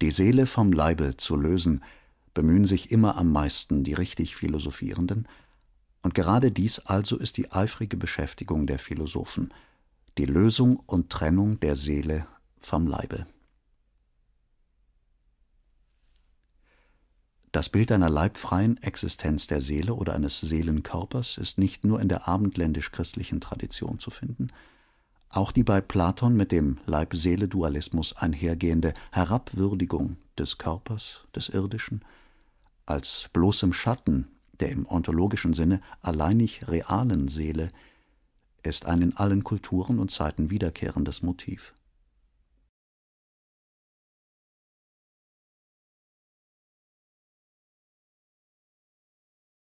die Seele vom Leibe zu lösen, bemühen sich immer am meisten die richtig Philosophierenden, und gerade dies also ist die eifrige Beschäftigung der Philosophen, die Lösung und Trennung der Seele vom Leibe. Das Bild einer leibfreien Existenz der Seele oder eines Seelenkörpers ist nicht nur in der abendländisch-christlichen Tradition zu finden, auch die bei Platon mit dem Leib-Seele-Dualismus einhergehende Herabwürdigung des Körpers, des Irdischen, als bloßem Schatten der im ontologischen Sinne alleinig realen Seele, ist ein in allen Kulturen und Zeiten wiederkehrendes Motiv.